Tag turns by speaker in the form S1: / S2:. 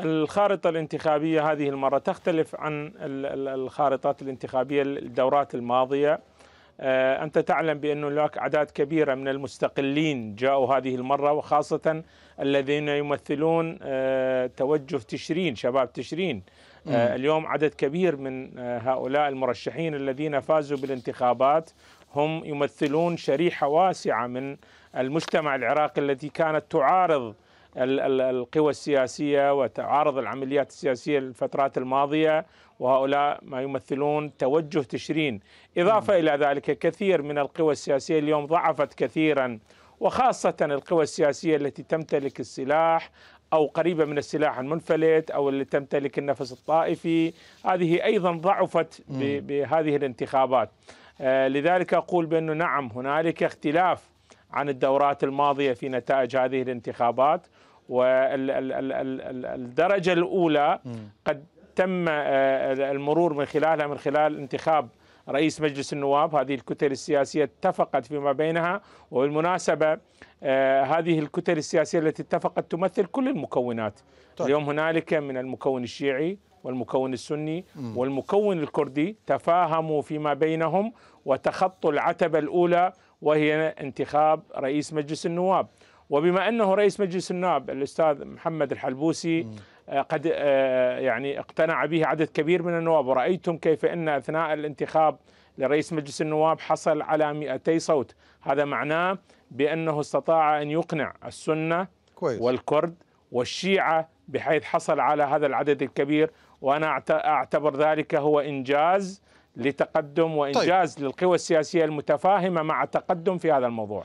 S1: الخارطة الانتخابية هذه المرة تختلف عن الخارطات الانتخابية الدورات الماضية آه، أنت تعلم بأن هناك أعداد كبيرة من المستقلين جاءوا هذه المرة وخاصة الذين يمثلون آه، توجه تشرين شباب تشرين آه، اليوم عدد كبير من هؤلاء المرشحين الذين فازوا بالانتخابات هم يمثلون شريحة واسعة من المجتمع العراقي التي كانت تعارض القوى السياسية وتعارض العمليات السياسية الفترات الماضية وهؤلاء ما يمثلون توجه تشرين إضافة إلى ذلك كثير من القوى السياسية اليوم ضعفت كثيرا وخاصة القوى السياسية التي تمتلك السلاح أو قريبة من السلاح المنفلت أو اللي تمتلك النفس الطائفي هذه أيضا ضعفت بهذه الانتخابات آه، لذلك أقول بأنه نعم هنالك اختلاف عن الدورات الماضيه في نتائج هذه الانتخابات والدرجه الاولى قد تم آه، المرور من خلالها من خلال انتخاب رئيس مجلس النواب هذه الكتل السياسية اتفقت فيما بينها وبالمناسبة آه، هذه الكتل السياسية التي اتفقت تمثل كل المكونات طيب. اليوم هنالك من المكون الشيعي والمكون السني والمكون الكردي تفاهموا فيما بينهم وتخطوا العتبة الأولى وهي انتخاب رئيس مجلس النواب وبما أنه رئيس مجلس النواب الأستاذ محمد الحلبوسي آه، قد آه، يعني اقتنع به عدد كبير من النواب ورأيتم كيف أن أثناء الانتخاب لرئيس مجلس النواب حصل على 200 صوت هذا معناه بأنه استطاع أن يقنع السنة كويس. والكرد والشيعة بحيث حصل على هذا العدد الكبير وأنا أعتبر ذلك هو إنجاز لتقدم وإنجاز طيب. للقوى السياسية المتفاهمة مع تقدم في هذا الموضوع